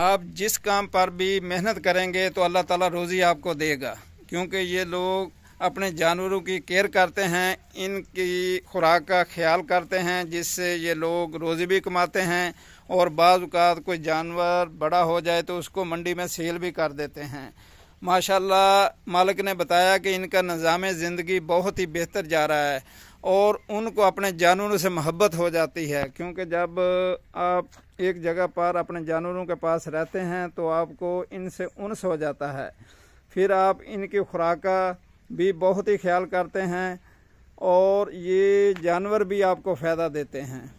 आप जिस काम पर भी मेहनत करेंगे तो अल्लाह ताला रोज़ी आपको देगा क्योंकि ये लोग अपने जानवरों की केयर करते हैं इनकी खुराक का ख्याल करते हैं जिससे ये लोग रोज़ी भी कमाते हैं और बाज़ात कोई जानवर बड़ा हो जाए तो उसको मंडी में सेल भी कर देते हैं माशाल्लाह मालिक ने बताया कि इनका निज़ाम ज़िंदगी बहुत ही बेहतर जा रहा है और उनको अपने जानवरों से मोहब्बत हो जाती है क्योंकि जब आप एक जगह पर अपने जानवरों के पास रहते हैं तो आपको इनसे उनस हो जाता है फिर आप इनकी खुराक का भी बहुत ही ख्याल करते हैं और ये जानवर भी आपको फ़ायदा देते हैं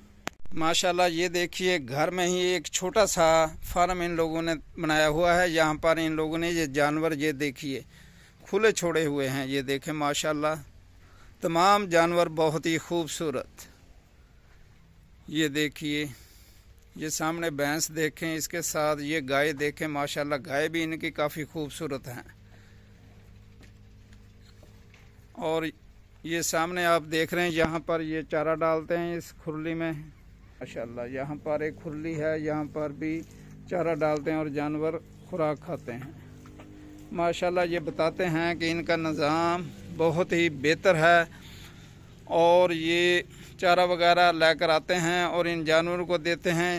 माशाल्लाह ये देखिए घर में ही एक छोटा सा फार्म इन लोगों ने बनाया हुआ है यहाँ पर इन लोगों ने ये जानवर ये देखिए खुले छोड़े हुए हैं ये देखें माशाल्लाह तमाम जानवर बहुत ही खूबसूरत ये देखिए ये सामने भैंस देखें इसके साथ ये गाय देखें माशाल्लाह गाय भी इनकी काफ़ी खूबसूरत हैं और ये सामने आप देख रहे हैं यहाँ पर ये चारा डालते हैं इस खुरली में माशाल्लाह यहाँ पर एक खुरली है यहाँ पर भी चारा डालते हैं और जानवर खुराक खाते हैं माशाल्लाह ये बताते हैं कि इनका निज़ाम बहुत ही बेहतर है और ये चारा वगैरह लेकर आते हैं और इन जानवरों को देते हैं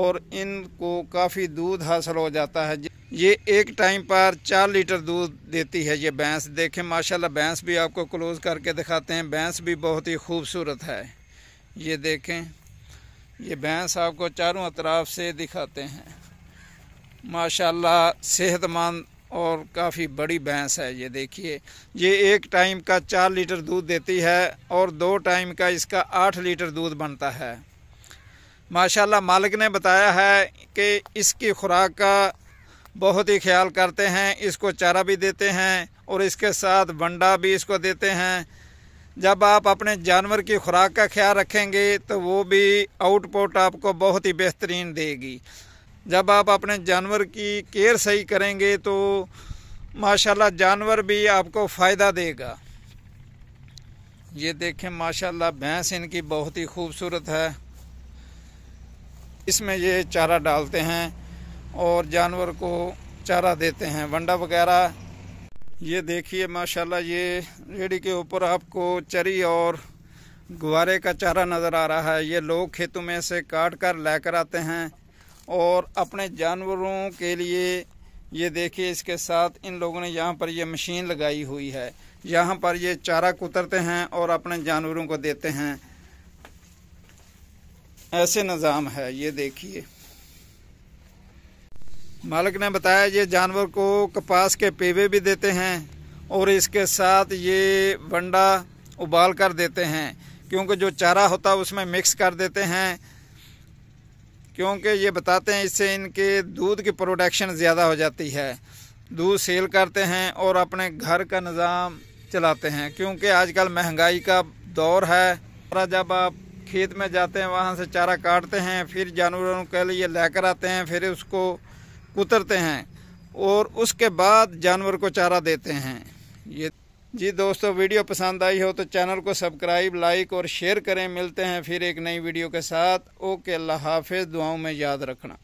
और इनको काफ़ी दूध हासिल हो जाता है ये एक टाइम पर चार लीटर दूध देती है ये भैंस देखें माशाल्लाह भैंस भी आपको क्लोज करके दिखाते हैं भैंस भी बहुत ही खूबसूरत है ये देखें ये भैंस आपको चारों अतराफ से दिखाते हैं माशाल्लाह सेहतमंद और काफ़ी बड़ी भैंस है ये देखिए ये एक टाइम का चार लीटर दूध देती है और दो टाइम का इसका आठ लीटर दूध बनता है माशाल्लाह मालिक ने बताया है कि इसकी खुराक का बहुत ही ख्याल करते हैं इसको चारा भी देते हैं और इसके साथ बंडा भी इसको देते हैं जब आप अपने जानवर की खुराक का ख्याल रखेंगे तो वो भी आउटपुट आपको बहुत ही बेहतरीन देगी जब आप अपने जानवर की केयर सही करेंगे तो माशाल्लाह जानवर भी आपको फ़ायदा देगा ये देखें माशाल्लाह भैंस इनकी बहुत ही खूबसूरत है इसमें ये चारा डालते हैं और जानवर को चारा देते हैं वंडा वगैरह ये देखिए माशाल्लाह ये रेडी के ऊपर आपको चरी और गुवारे का चारा नज़र आ रहा है ये लोग खेतों में से काट कर लेकर आते हैं और अपने जानवरों के लिए ये देखिए इसके साथ इन लोगों ने यहाँ पर ये मशीन लगाई हुई है यहाँ पर ये चारा कुतरते हैं और अपने जानवरों को देते हैं ऐसे निज़ाम है ये देखिए मालिक ने बताया ये जानवर को कपास के पेवे भी देते हैं और इसके साथ ये वंडा उबाल कर देते हैं क्योंकि जो चारा होता है उसमें मिक्स कर देते हैं क्योंकि ये बताते हैं इससे इनके दूध की प्रोडक्शन ज़्यादा हो जाती है दूध सेल करते हैं और अपने घर का निज़ाम चलाते हैं क्योंकि आजकल महंगाई का दौर है और जब आप खेत में जाते हैं वहाँ से चारा काटते हैं फिर जानवरों के लिए लेकर आते हैं फिर उसको कुतरते हैं और उसके बाद जानवर को चारा देते हैं ये जी दोस्तों वीडियो पसंद आई हो तो चैनल को सब्सक्राइब लाइक और शेयर करें मिलते हैं फिर एक नई वीडियो के साथ ओके अल्लाह हाफिज़ दुआओं में याद रखना